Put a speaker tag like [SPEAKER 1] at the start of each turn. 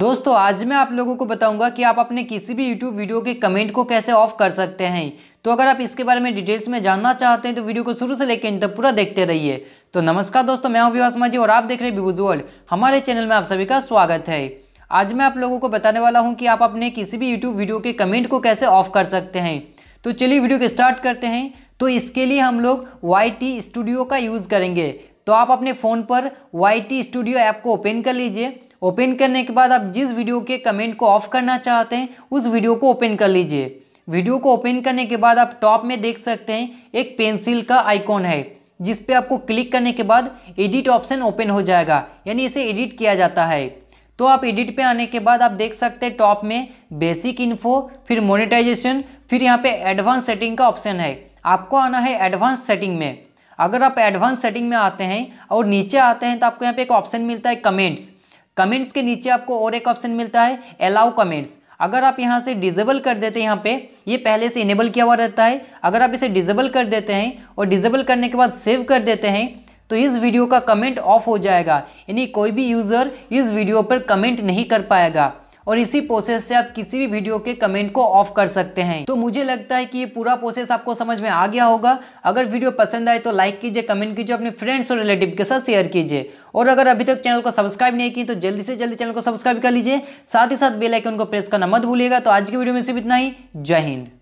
[SPEAKER 1] दोस्तों आज मैं आप लोगों को बताऊंगा कि आप अपने किसी भी YouTube वीडियो के कमेंट को कैसे ऑफ कर सकते हैं तो अगर आप इसके बारे में डिटेल्स में जानना चाहते हैं तो वीडियो को शुरू से लेकर इन तक पूरा देखते रहिए तो नमस्कार दोस्तों मैं हूं विवास माझी और आप देख रहे हैं वर्ल्ड हमारे चैनल में आप सभी का स्वागत है आज मैं आप लोगों को बताने वाला हूँ कि आप अपने किसी भी यूट्यूब वीडियो के कमेंट को कैसे ऑफ कर सकते हैं तो चलिए वीडियो को स्टार्ट करते हैं तो इसके लिए हम लोग वाई स्टूडियो का यूज़ करेंगे तो आप अपने फ़ोन पर वाई स्टूडियो ऐप को ओपन कर लीजिए ओपन करने के बाद आप जिस वीडियो के कमेंट को ऑफ करना चाहते हैं उस वीडियो को ओपन कर लीजिए वीडियो को ओपन करने के बाद आप टॉप में देख सकते हैं एक पेंसिल का आइकॉन है जिस पे आपको क्लिक करने के बाद एडिट ऑप्शन ओपन हो जाएगा यानी इसे एडिट किया जाता है तो आप एडिट पे आने के बाद आप देख सकते हैं टॉप में बेसिक इन्फो फिर मोनेटाइजेशन फिर यहाँ पे एडवांस सेटिंग का ऑप्शन है आपको आना है एडवांस सेटिंग में अगर आप एडवांस सेटिंग में आते हैं और नीचे आते हैं तो आपको यहाँ पे एक ऑप्शन मिलता है कमेंट्स कमेंट्स के नीचे आपको और एक ऑप्शन मिलता है अलाउ कमेंट्स अगर आप यहाँ से डिजेबल कर देते हैं यहाँ पे ये पहले से इनेबल किया हुआ रहता है अगर आप इसे डिजेबल कर देते हैं और डिजेबल करने के बाद सेव कर देते हैं तो इस वीडियो का कमेंट ऑफ हो जाएगा यानी कोई भी यूज़र इस वीडियो पर कमेंट नहीं कर पाएगा और इसी प्रोसेस से आप किसी भी वीडियो के कमेंट को ऑफ कर सकते हैं तो मुझे लगता है कि ये पूरा प्रोसेस आपको समझ में आ गया होगा अगर वीडियो पसंद आए तो लाइक कीजिए कमेंट कीजिए अपने फ्रेंड्स और रिलेटिव के साथ शेयर कीजिए और अगर अभी तक चैनल को सब्सक्राइब नहीं की तो जल्दी से जल्दी चैनल को सब्सक्राइब कर लीजिए साथ ही साथ बेलाइकन को प्रेस करना मत भूलिएगा तो आज की वीडियो में सिर्फ इतना ही जय हिंद